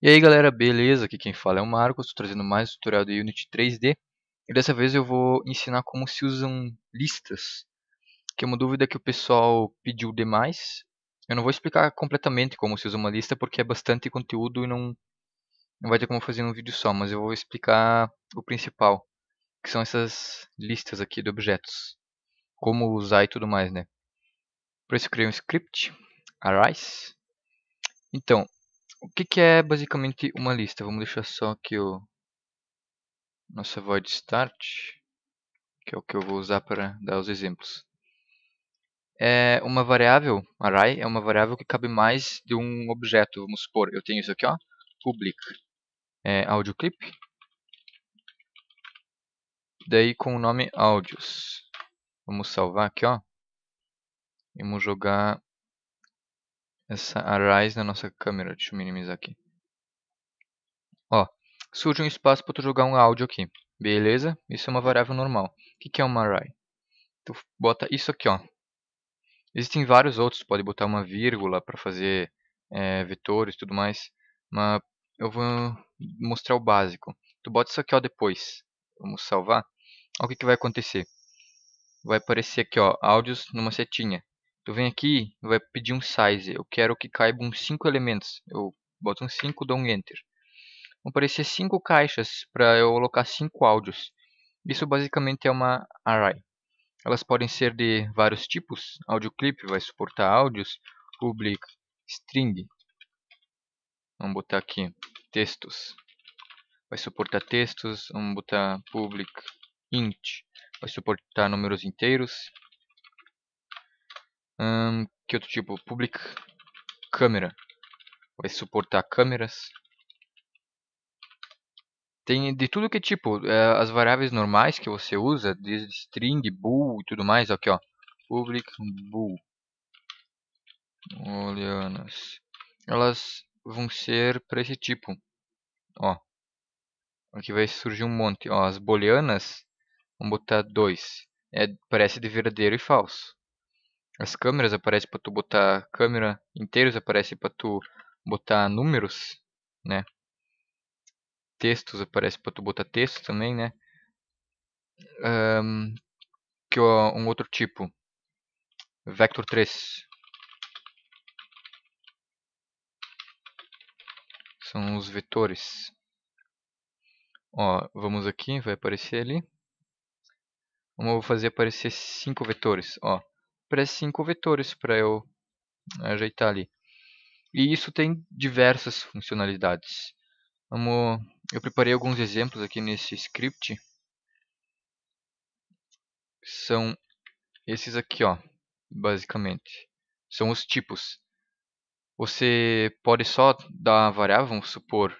E aí galera, beleza? Aqui quem fala é o Marcos, estou trazendo mais um tutorial do Unity 3D E dessa vez eu vou ensinar como se usam listas Que é uma dúvida que o pessoal pediu demais Eu não vou explicar completamente como se usa uma lista porque é bastante conteúdo e não, não vai ter como fazer um vídeo só Mas eu vou explicar o principal, que são essas listas aqui de objetos Como usar e tudo mais, né? Para isso eu criei um script, Arise então, o que, que é basicamente uma lista? Vamos deixar só aqui o nossa void start, que é o que eu vou usar para dar os exemplos. É uma variável, array, é uma variável que cabe mais de um objeto. Vamos supor, eu tenho isso aqui, ó, public é, audio clip, daí com o nome áudios. Vamos salvar aqui, ó. Vamos jogar essa arise na nossa câmera. Deixa eu minimizar aqui. Ó, surge um espaço para tu jogar um áudio aqui. Beleza? Isso é uma variável normal. O que, que é uma array? Tu bota isso aqui, ó. Existem vários outros. Pode botar uma vírgula para fazer é, vetores e tudo mais. Mas eu vou mostrar o básico. Tu bota isso aqui, ó, depois. Vamos salvar. Olha o que, que vai acontecer. Vai aparecer aqui, ó, áudios numa setinha. Tu vem aqui e vai pedir um size. Eu quero que caibam 5 elementos. Eu boto um 5, dou um enter. Vão aparecer 5 caixas para eu alocar 5 áudios. Isso basicamente é uma array. Elas podem ser de vários tipos. Audio clip vai suportar áudios, public, string. Vamos botar aqui textos. Vai suportar textos, vamos botar public int. Vai suportar números inteiros, Hum, que outro tipo? Public câmera. Vai suportar câmeras. Tem de tudo que é tipo. Eh, as variáveis normais que você usa, desde string, bool e tudo mais. Aqui ó. Public bool. Oleanas. Elas vão ser para esse tipo. Ó. Aqui vai surgir um monte. Ó, as booleanas. Vamos botar dois É, parece de verdadeiro e falso as câmeras aparecem para tu botar câmera inteiros aparece para tu botar números né textos aparece para tu botar texto também né um, que um outro tipo vector 3 são os vetores ó vamos aqui vai aparecer ali vamos fazer aparecer cinco vetores ó para cinco vetores para eu eh, ajeitar ali. E isso tem diversas funcionalidades. Vamos, eu preparei alguns exemplos aqui nesse script. São esses aqui, ó, basicamente. São os tipos. Você pode só dar a variável, vamos supor,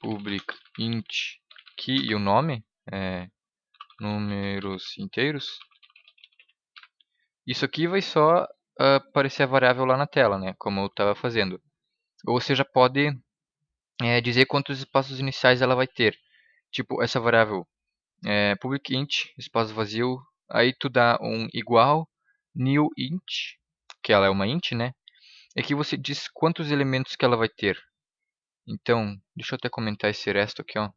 public int key e o nome, é, números inteiros. Isso aqui vai só uh, ah, aparecer a variável lá na tela, né, como eu estava fazendo. Ou você já pode é, dizer quantos espaços iniciais ela vai ter. Tipo, essa variável é, public int, espaço vazio, aí tu dá um igual, new int, que ela é uma int, né? É que você diz quantos elementos que ela vai ter. Então, deixa eu até comentar esse resto aqui, ó. O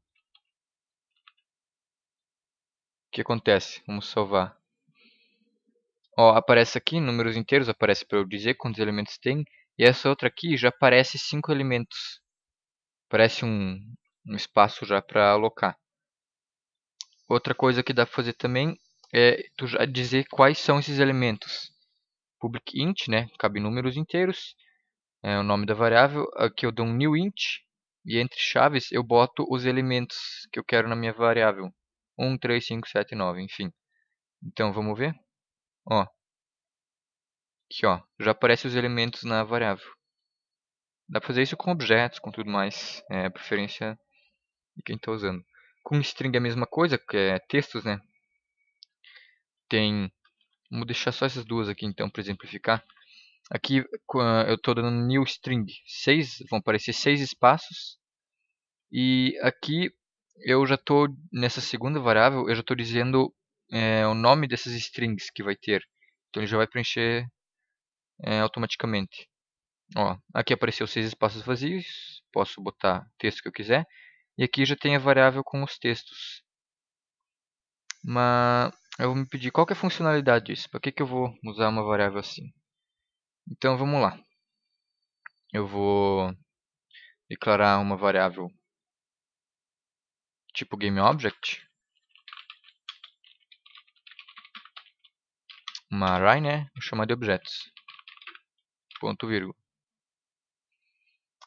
que acontece? Vamos salvar. Ó, aparece aqui números inteiros, aparece para eu dizer quantos elementos tem. E essa outra aqui já aparece cinco elementos. Parece um, um espaço já para alocar. Outra coisa que dá para fazer também é tu já dizer quais são esses elementos. Public int, né? Cabe números inteiros. É o nome da variável. Aqui eu dou um new int. E entre chaves eu boto os elementos que eu quero na minha variável. 1, 3, 5, 7, 9, enfim. Então vamos ver ó. Aqui, ó, já aparecem os elementos na variável. Dá pra fazer isso com objetos, com tudo mais, é a preferência de quem está usando. Com string é a mesma coisa, que é textos, né? Tem, vou deixar só essas duas aqui então para exemplificar. Aqui eu estou dando new string 6, vão aparecer 6 espaços. E aqui eu já estou, nessa segunda variável, eu já estou dizendo é, o nome dessas strings que vai ter. Então ele já vai preencher é, automaticamente. Ó, aqui apareceu seis espaços vazios, posso botar o texto que eu quiser. E aqui já tem a variável com os textos. Mas eu vou me pedir qual é a funcionalidade disso, para que, que eu vou usar uma variável assim. Então vamos lá. Eu vou declarar uma variável tipo GameObject. uma array, né? Vou chamar de objetos. Ponto vírgula.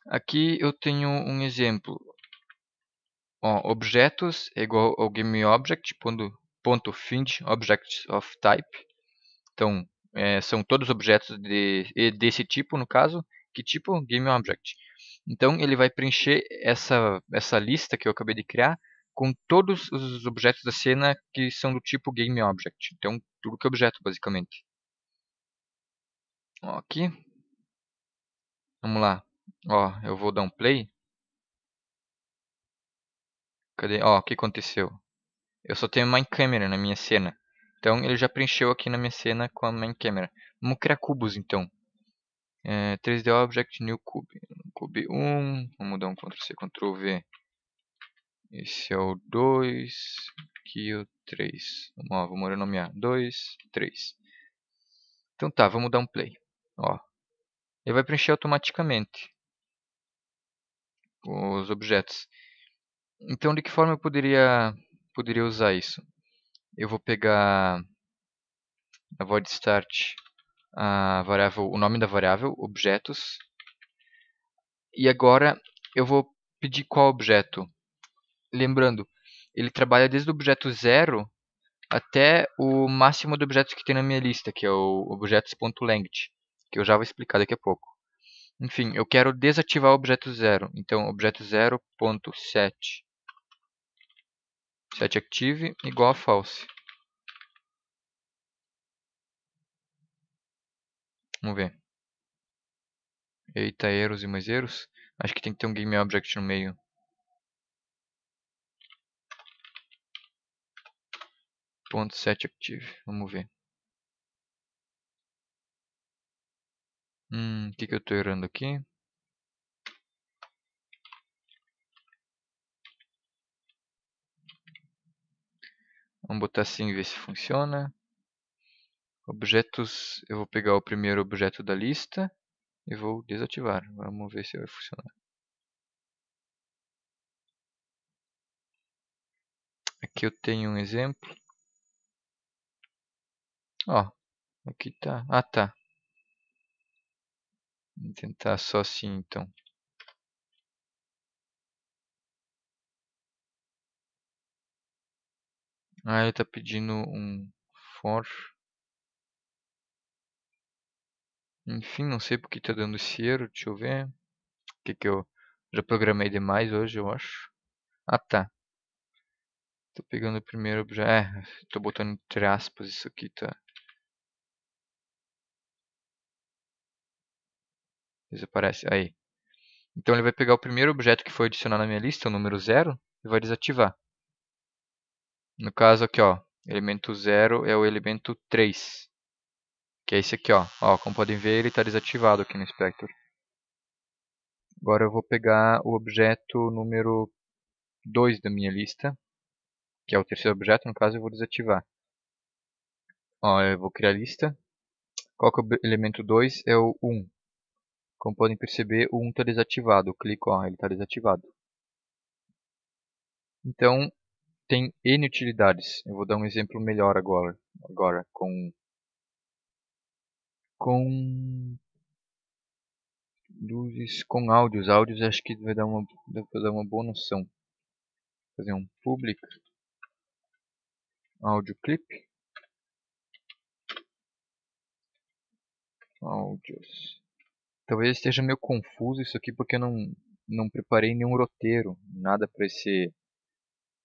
Aqui eu tenho um exemplo. Ó, objetos é igual ao GameObject, ponto, ponto find objects of type. Então, é, são todos objetos de, desse tipo, no caso. Que tipo? GameObject. Então, ele vai preencher essa, essa lista que eu acabei de criar com todos os objetos da cena que são do tipo GameObject. Então, tudo que é objeto, basicamente. Ó, aqui. Vamos lá. Ó, eu vou dar um play. Cadê? Ó, o que aconteceu? Eu só tenho main camera na minha cena. Então ele já preencheu aqui na minha cena com a main camera Vamos criar cubos então. É, 3D Object New Cube. Cube 1. Vamos dar um Ctrl C, Ctrl V. Esse é o 2 aqui o 3. Vamos lá, vamos renomear. 2, 3. Então tá, vamos dar um play. Ó, ele vai preencher automaticamente os objetos. Então, de que forma eu poderia, poderia usar isso? Eu vou pegar a void start a variável, o nome da variável, objetos. E agora eu vou pedir qual objeto. Lembrando, ele trabalha desde o objeto zero até o máximo de objetos que tem na minha lista, que é o objetos.length, que eu já vou explicar daqui a pouco. Enfim, eu quero desativar o objeto zero. Então, objeto 0.set set active igual a false. Vamos ver. Eita, erros e mais erros. Acho que tem que ter um game object no meio. 1.7 Active. Vamos ver. Hum, o que, que eu estou errando aqui? Vamos botar assim e ver se funciona. Objetos, eu vou pegar o primeiro objeto da lista e vou desativar. Vamos ver se vai funcionar. Aqui eu tenho um exemplo Ó, aqui tá. Ah, tá. Vou tentar só assim, então. Ah, ele tá pedindo um for. Enfim, não sei porque tá dando esse erro. Deixa eu ver. O que que eu já programei demais hoje, eu acho. Ah, tá. Tô pegando o primeiro objeto. É, tô botando entre aspas isso aqui, tá? Desaparece. Aí. Então ele vai pegar o primeiro objeto que foi adicionado na minha lista, o número 0, e vai desativar. No caso aqui, ó, elemento 0 é o elemento 3, que é esse aqui, ó. ó como podem ver, ele está desativado aqui no Inspector. Agora eu vou pegar o objeto número 2 da minha lista, que é o terceiro objeto, no caso eu vou desativar. Ó, eu vou criar a lista. Qual que é o elemento 2? É o 1. Um. Como podem perceber, o 1 está desativado. Clico, ó, ele está desativado. Então, tem N utilidades. Eu vou dar um exemplo melhor agora, agora com, com luzes com áudios. Áudios acho que vai dar uma, vai dar uma boa noção. Vou fazer um public áudio clip. Áudios. Talvez esteja meio confuso isso aqui porque eu não, não preparei nenhum roteiro, nada para esse,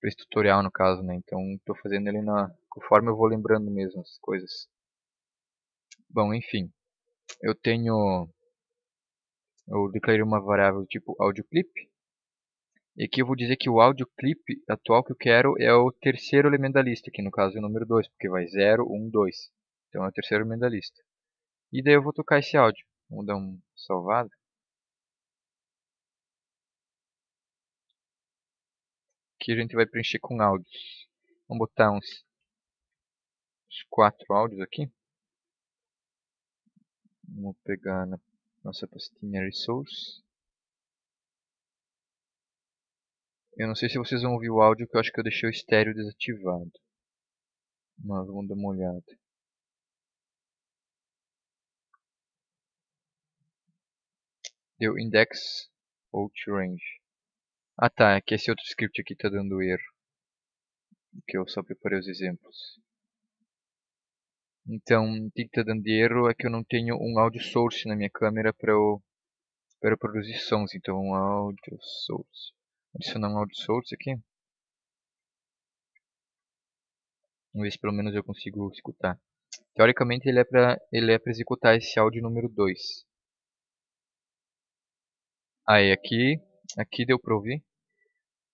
esse tutorial no caso, né? Então estou fazendo ele na, conforme eu vou lembrando mesmo as coisas. Bom, enfim, eu tenho, eu declarei uma variável tipo audio clip, e aqui eu vou dizer que o áudio clip atual que eu quero é o terceiro elemento da lista, que no caso é o número 2, porque vai 0, 1, 2. Então é o terceiro elemento da lista. E daí eu vou tocar esse áudio. Vamos dar um salvado. Aqui a gente vai preencher com áudios. Vamos botar uns, uns quatro áudios aqui. Vamos pegar na nossa pastinha Resource. Eu não sei se vocês vão ouvir o áudio, que eu acho que eu deixei o estéreo desativado. Mas vamos dar uma olhada. deu index range Ah tá, é que esse outro script aqui está dando erro. Que eu só preparei os exemplos. Então, o que está dando erro é que eu não tenho um audio source na minha câmera para eu, eu produzir sons. Então, um audio source. Adicionar um audio source aqui. Vamos ver se pelo menos eu consigo escutar. Teoricamente ele é para ele é executar esse áudio número 2. Aí ah, aqui, aqui deu para ouvir.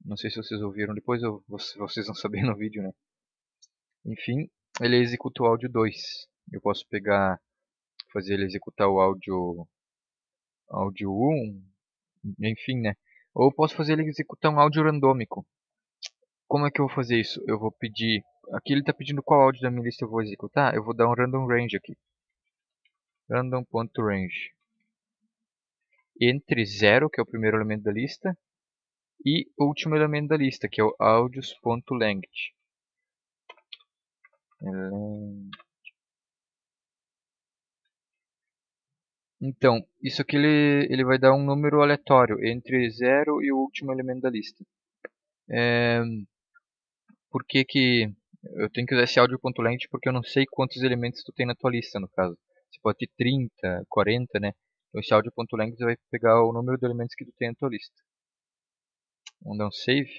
Não sei se vocês ouviram, depois vocês vão saber no vídeo, né? Enfim, ele executa o áudio 2. Eu posso pegar, fazer ele executar o áudio, áudio 1, enfim, né? Ou eu posso fazer ele executar um áudio randômico. Como é que eu vou fazer isso? Eu vou pedir, aqui ele está pedindo qual áudio da minha lista eu vou executar. Eu vou dar um random range aqui. Random.range entre 0, que é o primeiro elemento da lista, e o último elemento da lista, que é o audios.length. Então, isso aqui ele, ele vai dar um número aleatório entre 0 e o último elemento da lista. É, por que, que eu tenho que usar esse áudio.length? Porque eu não sei quantos elementos tu tem na tua lista, no caso. Você pode ter 30, 40, né? o chald.lang vai pegar o número de elementos que tu tem na tua lista. Vamos dar um save.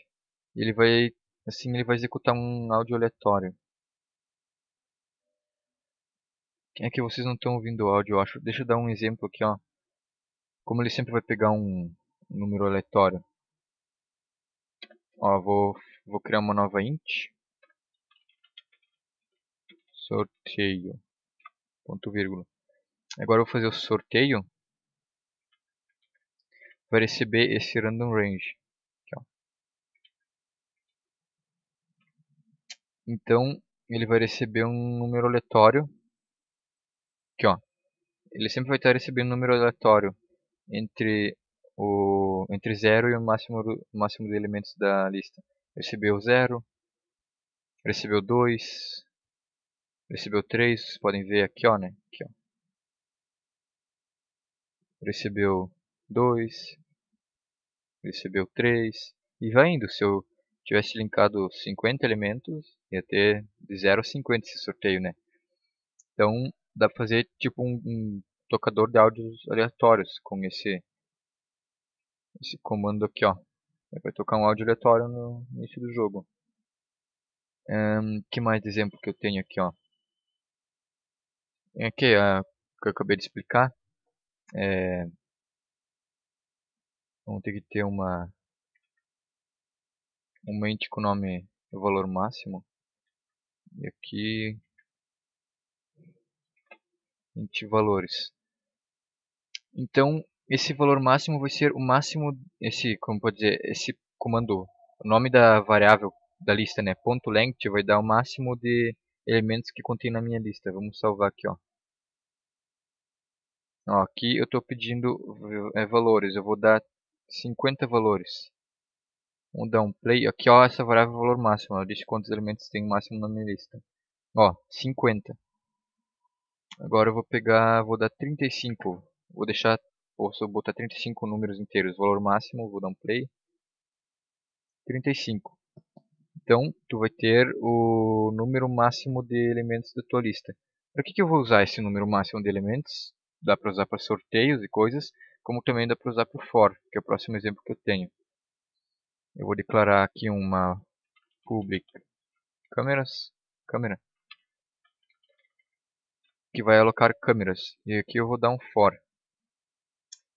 E ele vai, assim, ele vai executar um áudio aleatório. Quem é que vocês não estão ouvindo o áudio, eu acho. Deixa eu dar um exemplo aqui, ó. Como ele sempre vai pegar um número aleatório. Ó, vou, vou criar uma nova int. Sorteio. Ponto vírgula. Agora eu vou fazer o sorteio vai receber esse random range. Aqui, então, ele vai receber um número aleatório. Aqui, ó. Ele sempre vai estar recebendo um número aleatório entre o entre 0 e o máximo, o máximo de elementos da lista. Recebeu 0, recebeu 2, recebeu 3, vocês podem ver aqui, ó, né? Aqui, ó. Recebeu 2, recebeu 3, e vai indo. Se eu tivesse linkado 50 elementos, ia ter de 0 a 50 esse sorteio, né? Então, dá pra fazer tipo um, um tocador de áudios aleatórios com esse, esse comando aqui, ó. Ele vai tocar um áudio aleatório no início do jogo. Um, que mais de exemplo que eu tenho aqui, ó. Tem aqui, o ah, que eu acabei de explicar. É, Vamos ter que ter uma um int com o nome o valor máximo. E aqui int valores. Então, esse valor máximo vai ser o máximo esse, como pode dizer, esse comando, o nome da variável da lista, né, ponto .length vai dar o máximo de elementos que contém na minha lista. Vamos salvar aqui, ó. ó aqui eu estou pedindo é, valores, eu vou dar 50 valores. Vamos dar um play. Aqui ó, essa variável é o valor máximo. Ela diz quantos elementos tem máximo na minha lista. Ó, 50. Agora eu vou pegar, vou dar 35. Vou deixar, posso botar 35 números inteiros. Valor máximo, vou dar um play. 35. Então, tu vai ter o número máximo de elementos da tua lista. Para que, que eu vou usar esse número máximo de elementos? Dá para usar para sorteios e coisas como também dá para usar para o for, que é o próximo exemplo que eu tenho. Eu vou declarar aqui uma public câmeras, câmera, que vai alocar câmeras, e aqui eu vou dar um for.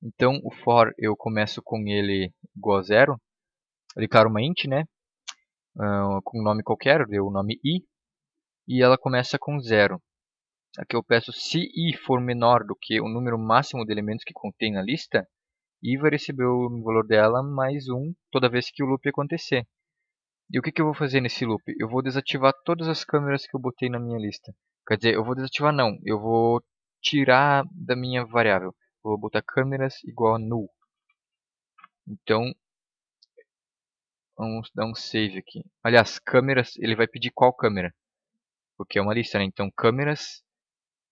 Então o for eu começo com ele igual a zero, eu declaro uma int, né, uh, com um nome qualquer, deu o nome i, e ela começa com zero. Aqui eu peço se i for menor do que o número máximo de elementos que contém na lista, i vai receber o valor dela mais 1 toda vez que o loop acontecer. E o que, que eu vou fazer nesse loop? Eu vou desativar todas as câmeras que eu botei na minha lista. Quer dizer, eu vou desativar não, eu vou tirar da minha variável. vou botar câmeras igual a null. Então, vamos dar um save aqui. Aliás, câmeras, ele vai pedir qual câmera? Porque é uma lista, né? Então, câmeras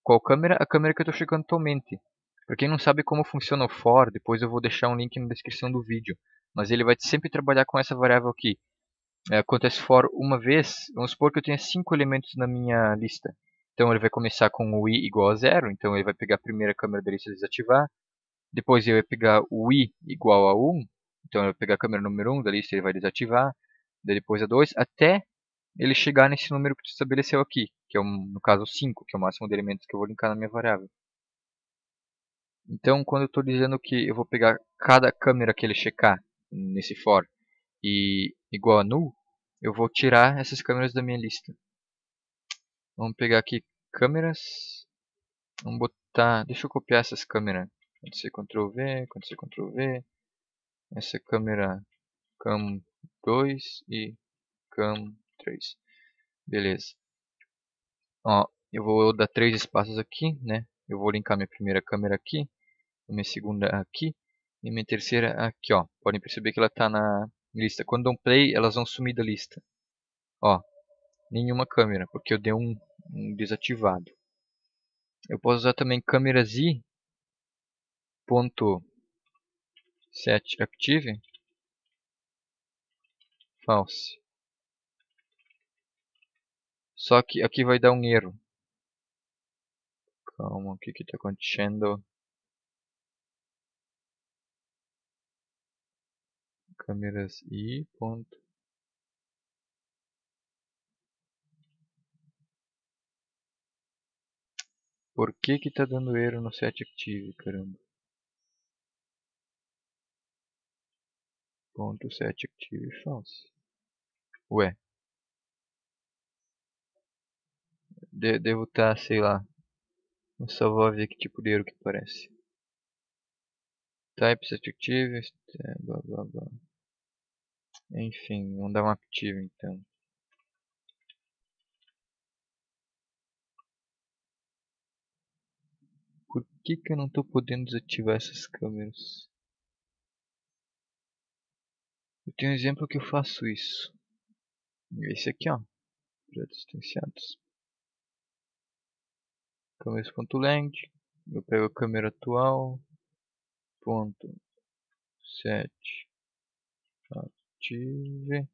qual câmera? A câmera que eu estou chegando atualmente. Para quem não sabe como funciona o for, depois eu vou deixar um link na descrição do vídeo. Mas ele vai sempre trabalhar com essa variável aqui. É, acontece for uma vez, vamos supor que eu tenha cinco elementos na minha lista. Então ele vai começar com o i igual a zero, então ele vai pegar a primeira câmera da lista e desativar. Depois ele vai pegar o i igual a 1, então ele vai pegar a câmera número 1 da lista e ele vai desativar. Daí depois a 2, até ele chegar nesse número que tu estabeleceu aqui, que é, um, no caso, 5, que é o máximo de elementos que eu vou linkar na minha variável. Então, quando eu estou dizendo que eu vou pegar cada câmera que ele checar nesse for e igual a null, eu vou tirar essas câmeras da minha lista. Vamos pegar aqui câmeras. Vamos botar, deixa eu copiar essas câmeras. Ctrl-C, Ctrl-V, Ctrl-C, Ctrl-V. Essa câmera cam 2 e cam 3. Beleza. Ó, eu vou dar três espaços aqui, né? Eu vou linkar minha primeira câmera aqui, minha segunda aqui e minha terceira aqui, ó. Podem perceber que ela está na lista. Quando um play, elas vão sumir da lista. Ó, nenhuma câmera, porque eu dei um, um desativado. Eu posso usar também câmeras i ponto set active false só que aqui vai dar um erro. Calma, o que que tá acontecendo? Câmeras I, ponto. Por que que tá dando erro no set active, caramba? Ponto set active false. Ué. De devo estar, tá, sei lá. Eu só vou ver que tipo de erro que parece. Types adjectives, é, blá blá blá. Enfim, vamos dar um active então. Por que que eu não estou podendo desativar essas câmeras? Eu tenho um exemplo que eu faço isso. Esse aqui, ó. Projetos distanciados câmeras.length, eu pego a câmera atual, ponto, set, ative,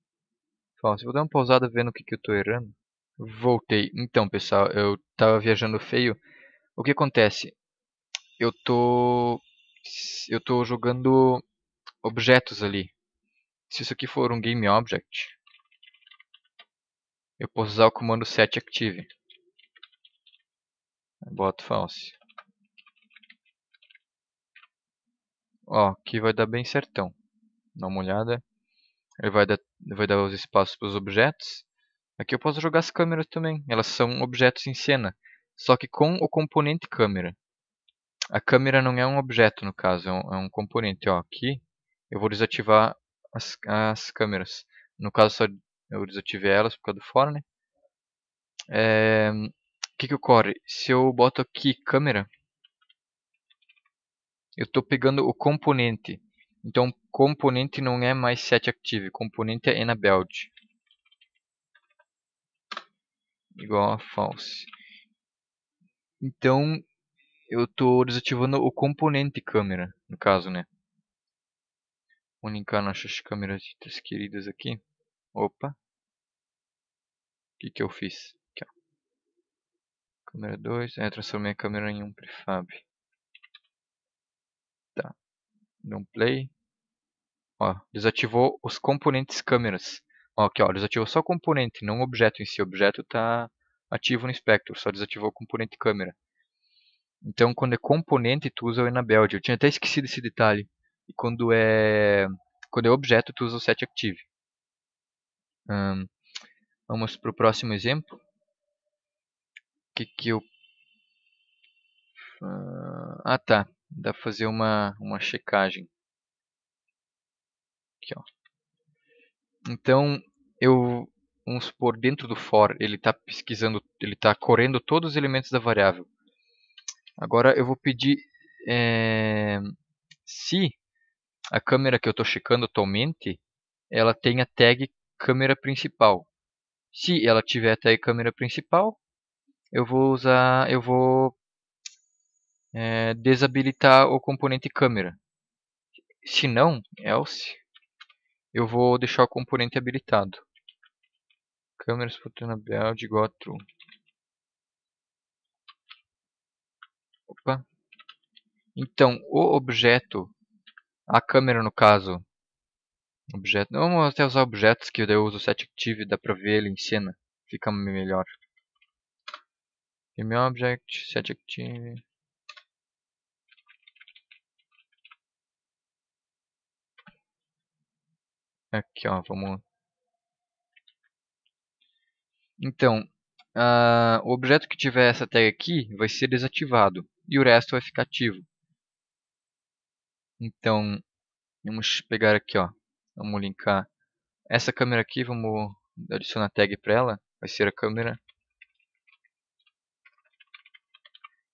false. Vou dar uma pausada vendo o que, que eu estou errando. Voltei. Então, pessoal, eu estava viajando feio. O que acontece? Eu tô eu tô jogando objetos ali. Se isso aqui for um game object, eu posso usar o comando set active. Boto false. Ó, aqui vai dar bem certão. Dá uma olhada. Ele vai dar, vai dar os espaços para os objetos. Aqui eu posso jogar as câmeras também. Elas são objetos em cena. Só que com o componente câmera. A câmera não é um objeto, no caso. É um, é um componente. Ó, aqui eu vou desativar as, as câmeras. No caso, só eu desativei elas por causa do fora, né? É, que, que ocorre? Se eu boto aqui câmera, eu estou pegando o componente. Então, componente não é mais set active. componente é enabled. Igual a false. Então, eu estou desativando o componente câmera, no caso, né? Vou linkar nossas câmeras queridas aqui. Opa! O que, que eu fiz? Câmera 2. É, transformei a câmera em um prefab. Tá. Não play. Ó, desativou os componentes câmeras. Ó, aqui, ó, desativou só o componente, não o objeto em si. O objeto está ativo no espectro, só desativou o componente câmera. Então, quando é componente, tu usa o Enabled. Eu tinha até esquecido esse detalhe. E quando é, quando é objeto, tu usa o Set Active. Hum, vamos para o próximo exemplo que que eu... Ah, tá. Dá pra fazer uma, uma checagem. Aqui, ó. Então, eu... Vamos supor, dentro do for, ele está pesquisando, ele está correndo todos os elementos da variável. Agora eu vou pedir é, se a câmera que eu estou checando atualmente, ela tem a tag câmera principal. Se ela tiver a tag câmera principal, eu vou usar, eu vou é, desabilitar o componente câmera. Se não, else, eu vou deixar o componente habilitado. Câmeras fotonabeald igual de true. Opa. Então, o objeto, a câmera no caso, objeto, vamos até usar objetos que eu uso o set active, dá pra ver ele em cena, fica melhor. Give object, set active. Aqui, ó, vamos. Então, uh, o objeto que tiver essa tag aqui vai ser desativado e o resto vai ficar ativo. Então, vamos pegar aqui, ó, vamos linkar essa câmera aqui, vamos adicionar tag para ela, vai ser a câmera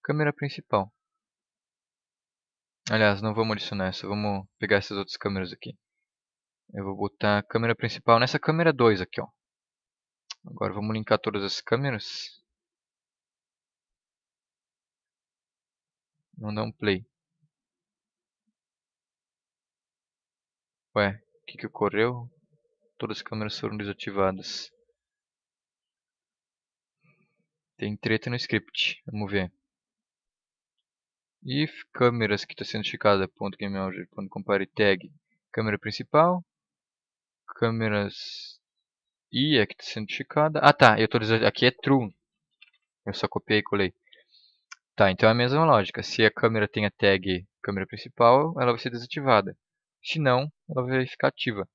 Câmera principal. Aliás, não vamos adicionar essa, vamos pegar essas outras câmeras aqui. Eu vou botar a câmera principal nessa câmera 2 aqui, ó. Agora vamos linkar todas as câmeras. Vamos dar um play. Ué, o que, que ocorreu? Todas as câmeras foram desativadas. Tem treta no script, vamos ver if câmeras que está sendo checada ponto compare tag câmera principal câmeras i é que está sendo checada ah tá eu estou aqui é true eu só copiei e colei tá então é a mesma lógica se a câmera tem a tag câmera principal ela vai ser desativada se não ela vai ficar ativa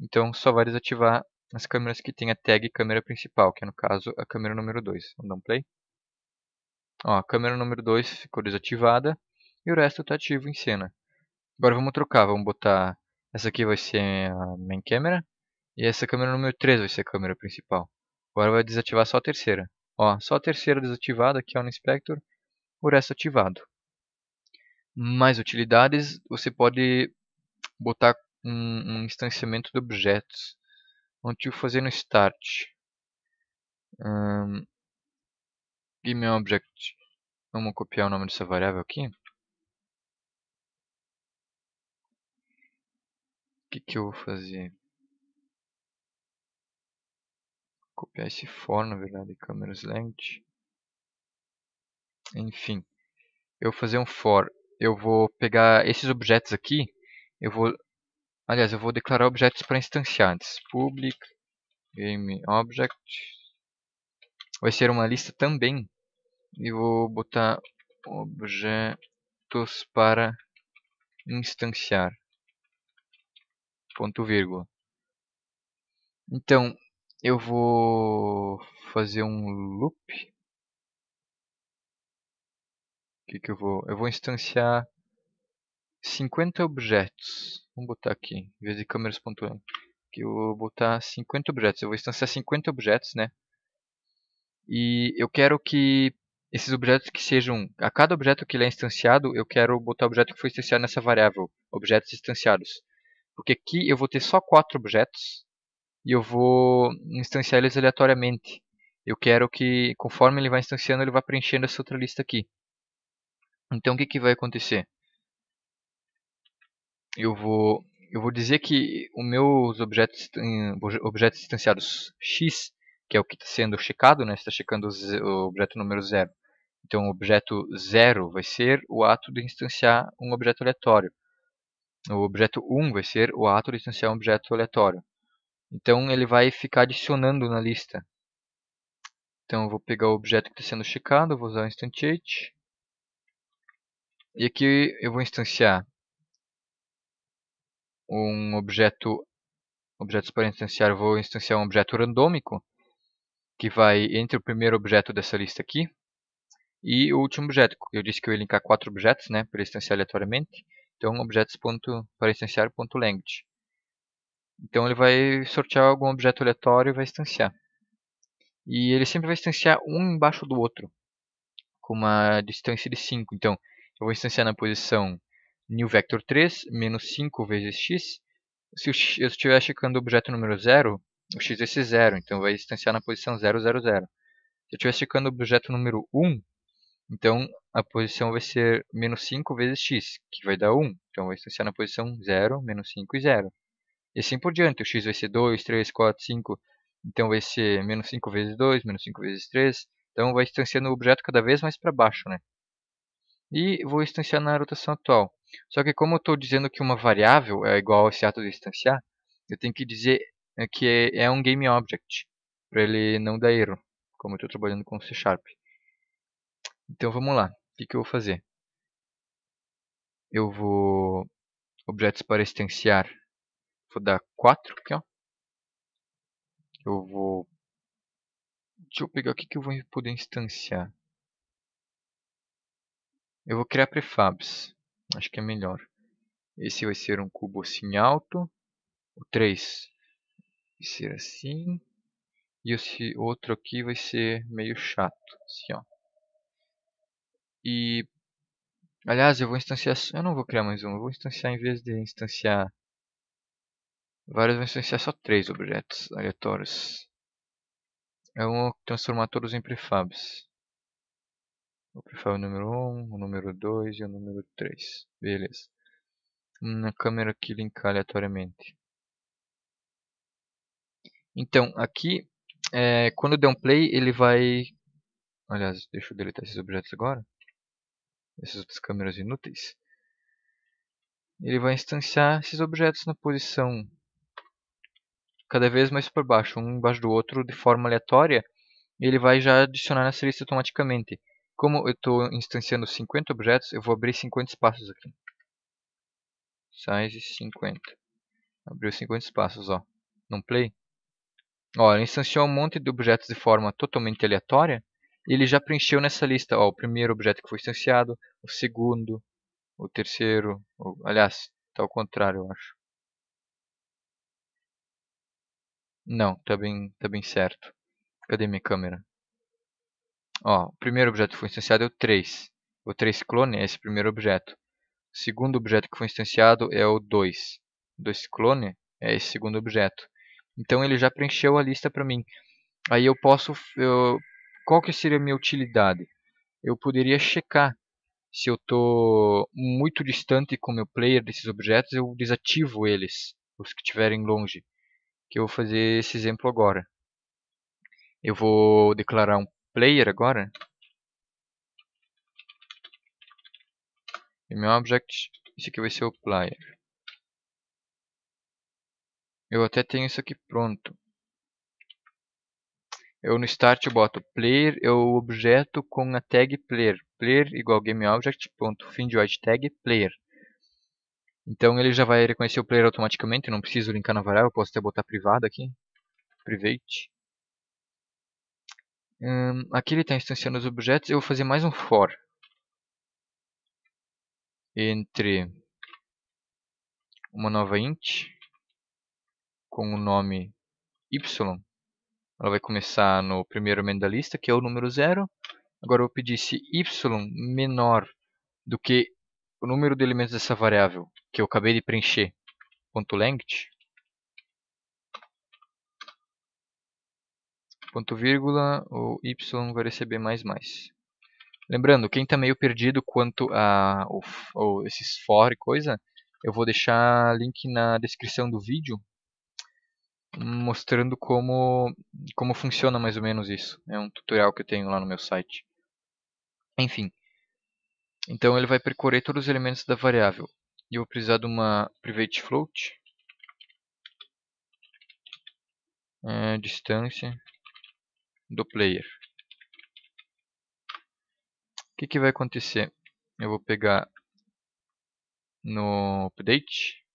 então só vai desativar as câmeras que tem a tag câmera principal que é no caso a câmera número 2 vamos dar um play Ó, a câmera número 2 ficou desativada e o resto está ativo em cena. Agora vamos trocar, vamos botar... Essa aqui vai ser a main camera e essa câmera número 3 vai ser a câmera principal. Agora vai desativar só a terceira. Ó, só a terceira desativada, aqui é o Inspector, o resto ativado. Mais utilidades, você pode botar um, um instanciamento de objetos. Vamos fazer no Start object. Vamos copiar o nome dessa variável aqui. O que, que eu vou fazer? Copiar esse for, na verdade, câmeras length. Enfim, eu vou fazer um for. Eu vou pegar esses objetos aqui. Eu vou, aliás, eu vou declarar objetos para instanciar. Public game object vai ser uma lista também e vou botar objetos para instanciar. Ponto vírgula. Então, eu vou fazer um loop. O que, que eu vou? Eu vou instanciar 50 objetos. Vamos botar aqui, em vez de câmeras.m. Que eu vou botar 50 objetos. Eu vou instanciar 50 objetos, né? E eu quero que esses objetos que sejam. A cada objeto que ele é instanciado, eu quero botar o objeto que foi instanciado nessa variável, objetos instanciados. Porque aqui eu vou ter só quatro objetos e eu vou instanciar eles aleatoriamente. Eu quero que, conforme ele vai instanciando, ele vá preenchendo essa outra lista aqui. Então o que, que vai acontecer? Eu vou, eu vou dizer que os meus objetos, objetos instanciados x que é o que está sendo checado, né? está checando o objeto número 0. Então, o objeto 0 vai ser o ato de instanciar um objeto aleatório. O objeto 1 um vai ser o ato de instanciar um objeto aleatório. Então, ele vai ficar adicionando na lista. Então, eu vou pegar o objeto que está sendo checado, vou usar o instantiate. E aqui eu vou instanciar um objeto, objetos para instanciar, vou instanciar um objeto randômico que vai entre o primeiro objeto dessa lista aqui e o último objeto. Eu disse que eu ia linkar quatro objetos né, para instanciar aleatoriamente. Então, objetos ponto, para instanciar ponto Então, ele vai sortear algum objeto aleatório e vai instanciar. E ele sempre vai instanciar um embaixo do outro, com uma distância de 5. Então, eu vou instanciar na posição new vector 3, menos 5 vezes x. Se eu estiver checando o objeto número 0, o x esse zero, então vai instanciar na posição 0, 0, 0. Se eu estiver esticando o objeto número 1, então a posição vai ser menos 5 vezes x, que vai dar 1. Então vai instanciar na posição 0, menos 5 e 0. E assim por diante, o x vai ser 2, 3, 4, 5, então vai ser menos 5 vezes 2, menos 5 vezes 3. Então vai instanciando o objeto cada vez mais para baixo. Né? E vou instanciar na rotação atual. Só que como eu estou dizendo que uma variável é igual a esse ato de instanciar, eu tenho que dizer é que é, é um game object, para ele não dar erro, como eu estou trabalhando com C Sharp. Então vamos lá, o que, que eu vou fazer? Eu vou objetos para instanciar, vou dar 4 aqui, ó. Eu vou, deixa eu pegar o que, que eu vou poder instanciar. Eu vou criar prefabs, acho que é melhor. Esse vai ser um cubo assim alto, o 3 vai ser assim. E esse outro aqui vai ser meio chato, assim, ó. E, aliás, eu vou instanciar, eu não vou criar mais um, eu vou instanciar, em vez de instanciar vários eu vou instanciar só três objetos aleatórios. Eu vou transformar todos em prefabs. O prefab número 1, o número 2 e o número 3. Beleza. Na câmera aqui linkar aleatoriamente. Então, aqui, é, quando der um play, ele vai... Aliás, deixa eu deletar esses objetos agora. Essas outras câmeras inúteis. Ele vai instanciar esses objetos na posição cada vez mais por baixo, um embaixo do outro, de forma aleatória. E ele vai já adicionar nessa lista automaticamente. Como eu estou instanciando 50 objetos, eu vou abrir 50 espaços aqui. Size 50. Abriu 50 espaços, ó. Num play, Ó, instanciou um monte de objetos de forma totalmente aleatória. E ele já preencheu nessa lista ó, o primeiro objeto que foi instanciado, o segundo, o terceiro. O, aliás, está ao contrário, eu acho. Não, está bem, tá bem certo. Cadê minha câmera? Ó, o primeiro objeto que foi instanciado é o 3. O 3 clone é esse primeiro objeto. O segundo objeto que foi instanciado é o 2. 2 clone é esse segundo objeto. Então ele já preencheu a lista para mim. Aí eu posso, eu, qual que seria a minha utilidade? Eu poderia checar se eu estou muito distante com o meu player desses objetos, eu desativo eles, os que estiverem longe. Que eu vou fazer esse exemplo agora. Eu vou declarar um player agora. E meu object, esse aqui vai ser o player. Eu até tenho isso aqui pronto. Eu no start eu boto player, eu objeto com a tag player. Player igual GameObject, ponto, fim de white tag, player. Então ele já vai reconhecer o player automaticamente, não preciso linkar na variável, posso até botar privado aqui. Private. Hum, aqui ele está instanciando os objetos, eu vou fazer mais um for. Entre uma nova int com o nome Y, ela vai começar no primeiro elemento da lista, que é o número 0. Agora eu vou pedir se Y menor do que o número de elementos dessa variável que eu acabei de preencher, ponto .length, ponto vírgula, o y vai receber mais mais. Lembrando, quem está meio perdido quanto a ou esses for e coisa, eu vou deixar link na descrição do vídeo mostrando como, como funciona mais ou menos isso. É um tutorial que eu tenho lá no meu site. Enfim. Então ele vai percorrer todos os elementos da variável. E eu vou precisar de uma private float. É, distância do player. O que, que vai acontecer? Eu vou pegar no update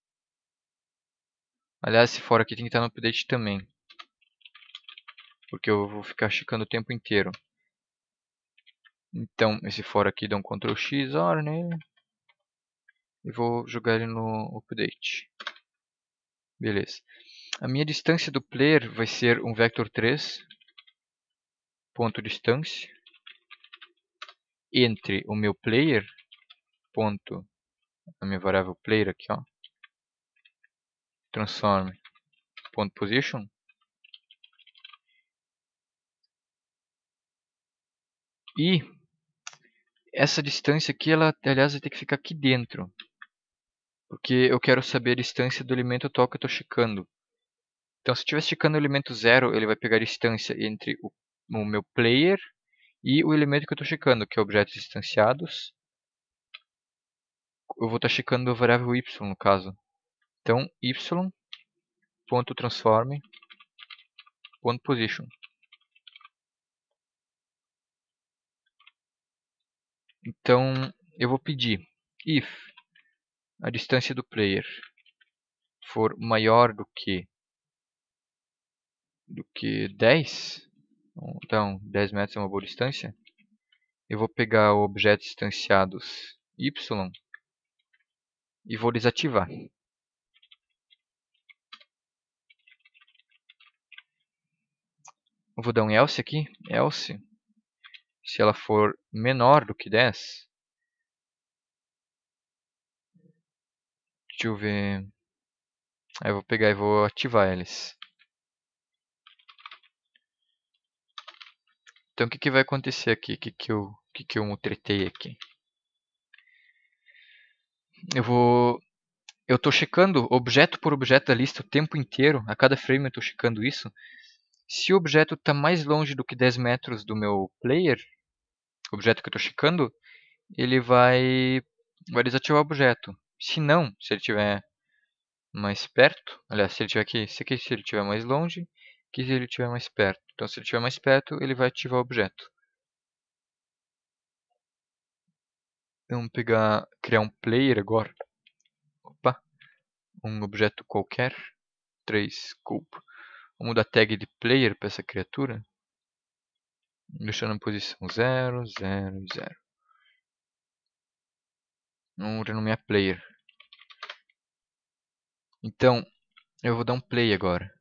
Aliás, se for aqui tem que estar no update também. Porque eu vou ficar checando o tempo inteiro. Então, esse for aqui dá um Ctrl X, OR nele. Né? E vou jogar ele no update. Beleza. A minha distância do player vai ser um vector 3. Ponto distância. Entre o meu player. Ponto. A minha variável player aqui, ó transform ponto position e essa distância aqui ela aliás vai ter que ficar aqui dentro porque eu quero saber a distância do elemento atual que eu estou checando então se eu estiver checando o elemento zero ele vai pegar a distância entre o, o meu player e o elemento que eu estou checando que é objetos distanciados eu vou estar tá checando a variável y no caso então, y ponto transform ponto position. Então, eu vou pedir if a distância do player for maior do que do que 10, então 10 metros é uma boa distância, eu vou pegar o objeto distanciados y e vou desativar. vou dar um else aqui, else, se ela for menor do que 10, deixa eu ver, aí eu vou pegar e vou ativar eles. Então o que, que vai acontecer aqui, o que, que, eu, que, que eu tretei aqui? Eu vou eu estou checando objeto por objeto da lista o tempo inteiro, a cada frame eu estou checando isso, se o objeto está mais longe do que 10 metros do meu player, objeto que eu estou checando, ele vai, vai desativar o objeto. Se não, se ele estiver mais perto, aliás, se ele estiver aqui, se, aqui, se ele estiver mais longe, que se ele estiver mais perto. Então, se ele estiver mais perto, ele vai ativar o objeto. Vamos pegar, criar um player agora. Opa, um objeto qualquer. 3 scope. Vou mudar a tag de player para essa criatura. Deixando em posição 0, 0 0. Vamos renomear player. Então, eu vou dar um play agora.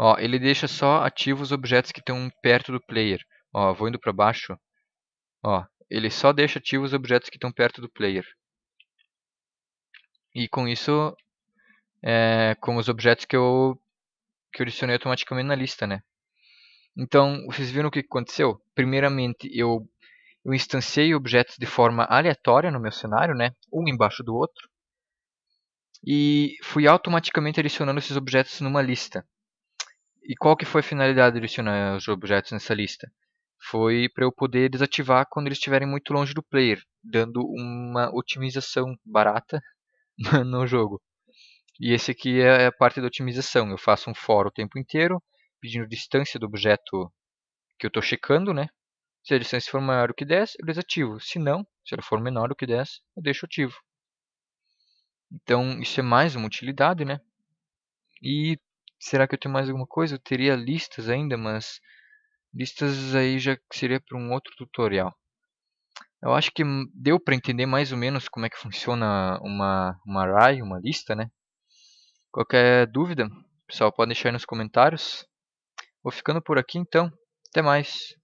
Ó, ele deixa só ativos os objetos que estão perto do player. Ó, vou indo para baixo. Ó, ele só deixa ativos os objetos que estão perto do player. E com isso, é, com os objetos que eu que eu adicionei automaticamente na lista, né? Então, vocês viram o que aconteceu? Primeiramente, eu, eu instanciei objetos de forma aleatória no meu cenário, né? Um embaixo do outro. E fui automaticamente adicionando esses objetos numa lista. E qual que foi a finalidade de adicionar os objetos nessa lista? Foi para eu poder desativar quando eles estiverem muito longe do player, dando uma otimização barata no jogo. E esse aqui é, é a parte da otimização. Eu faço um for o tempo inteiro, pedindo distância do objeto que eu estou checando. Né? Se a distância for maior do que 10, eu desativo. Se não, se ela for menor do que 10, eu deixo ativo. Então, isso é mais uma utilidade, né? E será que eu tenho mais alguma coisa? Eu teria listas ainda, mas listas aí já seria para um outro tutorial. Eu acho que deu para entender mais ou menos como é que funciona uma, uma array, uma lista, né? Qualquer dúvida, pessoal, pode deixar aí nos comentários. Vou ficando por aqui então. Até mais.